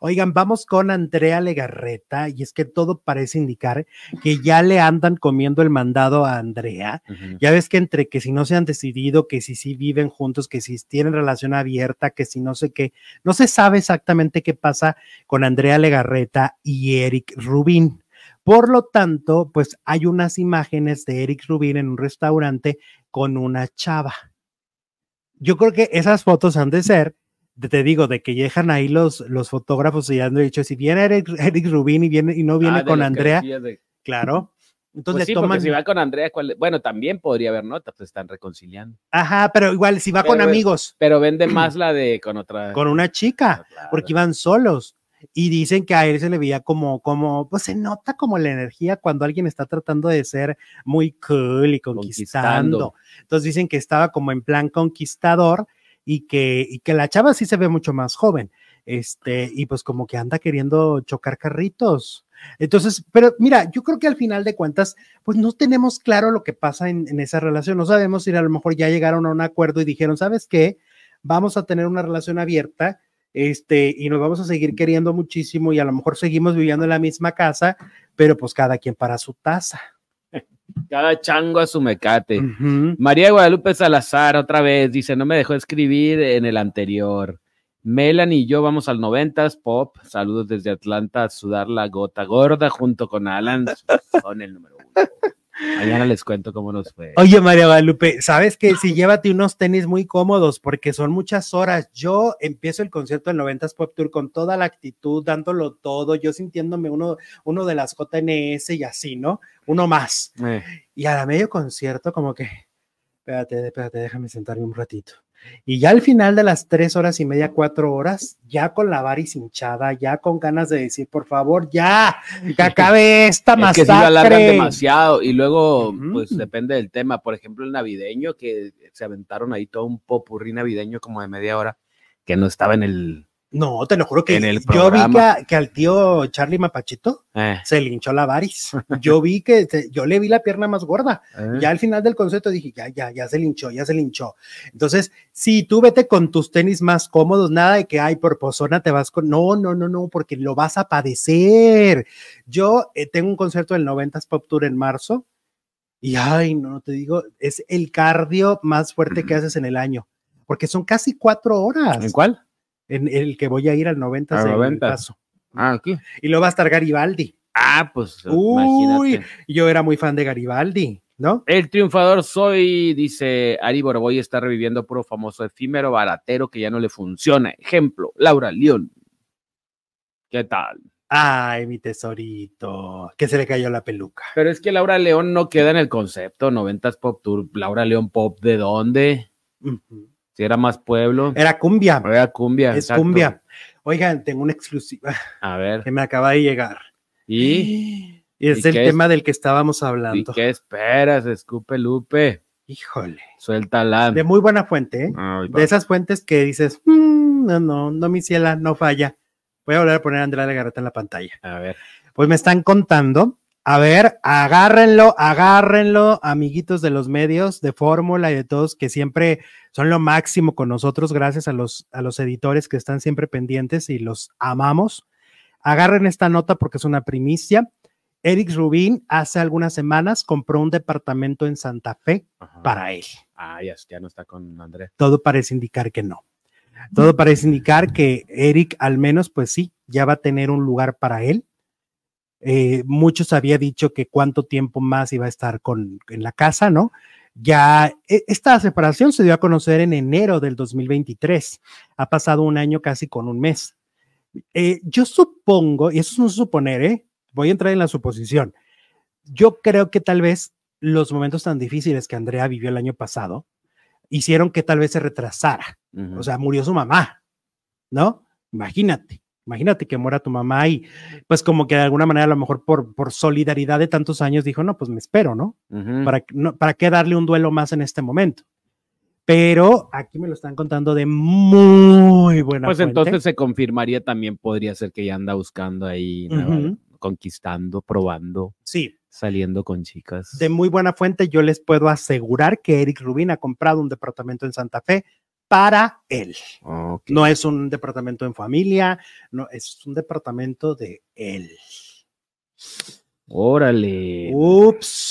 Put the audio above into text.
Oigan, vamos con Andrea Legarreta y es que todo parece indicar que ya le andan comiendo el mandado a Andrea. Ya ves que entre que si no se han decidido, que si sí viven juntos, que si tienen relación abierta, que si no sé qué, no se sabe exactamente qué pasa con Andrea Legarreta y Eric Rubín. Por lo tanto, pues hay unas imágenes de Eric Rubín en un restaurante con una chava. Yo creo que esas fotos han de ser te digo, de que llegan ahí los, los fotógrafos y han dicho, si viene Eric, Eric y, viene, y no viene ah, con Andrea, claro. Entonces pues si va con Andrea, bueno, también podría haber notas, pues están reconciliando. Ajá, pero igual si va con amigos. Pero vende más la de con otra. Con una chica, ah, porque iban solos. Y dicen que a él se le veía como, como, pues se nota como la energía cuando alguien está tratando de ser muy cool y conquistando. Entonces dicen que estaba como en plan conquistador y que, y que la chava sí se ve mucho más joven, este, y pues como que anda queriendo chocar carritos. Entonces, pero mira, yo creo que al final de cuentas, pues no tenemos claro lo que pasa en, esa relación, no sabemos si a lo mejor ya llegaron a un acuerdo y dijeron, ¿sabes qué? Vamos a tener una relación abierta, este, y nos vamos a seguir queriendo muchísimo y a lo mejor seguimos viviendo en la misma casa, pero pues cada quien para su taza. Cada chango a su mecate. María Guadalupe Salazar, otra vez, dice: No me dejó escribir en el anterior. Melanie y yo vamos al noventas Pop. Saludos desde Atlanta a sudar la gota gorda junto con Alan. Son el número uno. Mañana les cuento cómo nos fue. Oye, María Guadalupe, ¿sabes qué? Si llévate unos tenis muy cómodos porque son muchas horas. Yo empiezo el concierto del 90s Pop Tour con toda la actitud, dándolo todo, yo sintiéndome uno, uno de las JNS y así, ¿no? Uno más. Eh. Y a la medio concierto como que espérate, espérate, déjame sentarme un ratito. Y ya al final de las tres horas y media, cuatro horas, ya con la varis hinchada, ya con ganas de decir, por favor, ya, que acabe esta masacre. que si demasiado y luego, pues depende del tema. Por ejemplo, el navideño, que se aventaron ahí todo un popurrí navideño como de media hora, que no estaba en el, no, te lo juro que yo vi que, al tío Charlie Mapachito eh. se linchó la varis. Yo vi que yo le vi la pierna más gorda. Eh. Ya al final del concepto dije, ya, ya, ya se linchó, ya se linchó. Entonces, si tú vete con tus tenis más cómodos, nada de que hay por pozona te vas con. No, no, no, no, porque lo vas a padecer. Yo eh, tengo un concierto del 90s Pop Tour en marzo y ay, no, te digo, es el cardio más fuerte que haces en el año, porque son casi cuatro horas. ¿En cuál? en el que voy a ir al 90 Ah, aquí. Y lo va a estar Garibaldi. Ah, pues Uy, yo era muy fan de Garibaldi, ¿no? El triunfador soy, dice Ari a estar reviviendo puro famoso efímero baratero que ya no le funciona. Ejemplo, Laura León. ¿Qué tal? Ay, mi tesorito, que se le cayó la peluca. Pero es que Laura León no queda en el concepto, noventas pop tour, Laura León pop, ¿de dónde? Si era más pueblo. Era cumbia. Era cumbia. Es cumbia. Oigan, tengo una exclusiva. A ver. Que me acaba de llegar. Y. y es el tema del que estábamos hablando. ¿Y qué esperas, Escupe Lupe? Híjole. la De muy buena fuente, ¿eh? de esas fuentes que dices, mm, no, no, no, mi ciela, no falla. Voy a volver a poner a Andrea Legarreta en la pantalla. A ver. Pues me están contando a ver, agárrenlo, agárrenlo, amiguitos de los medios, de fórmula y de todos que siempre son lo máximo con nosotros, gracias a los, a los editores que están siempre pendientes y los amamos. Agarren esta nota porque es una primicia. Eric Rubin hace algunas semanas compró un departamento en Santa Fe para él. Ah, ya, ya no está con Andrés. Todo parece indicar que no. Todo parece indicar que Eric, al menos, pues sí, ya va a tener un lugar para él eh, muchos había dicho que cuánto tiempo más iba a estar con, en la casa, ¿no? Ya e, esta separación se dio a conocer en enero del 2023. Ha pasado un año casi con un mes. Eh, yo supongo, y eso es un suponer, ¿eh? voy a entrar en la suposición. Yo creo que tal vez los momentos tan difíciles que Andrea vivió el año pasado hicieron que tal vez se retrasara. O sea, murió su mamá, ¿no? Imagínate. Imagínate que muera tu mamá y pues como que de alguna manera a lo mejor por, por solidaridad de tantos años dijo, no, pues me espero, ¿no? ¿Para, ¿Para qué darle un duelo más en este momento? Pero aquí me lo están contando de muy buena Pues entonces se confirmaría también, podría ser que ya anda buscando ahí, conquistando, probando. Sí. Saliendo con chicas. De muy buena fuente, yo les puedo asegurar que Eric Rubin ha comprado un departamento en Santa Fe para él. No es un departamento en familia, no, es un departamento de él. Órale. Ups.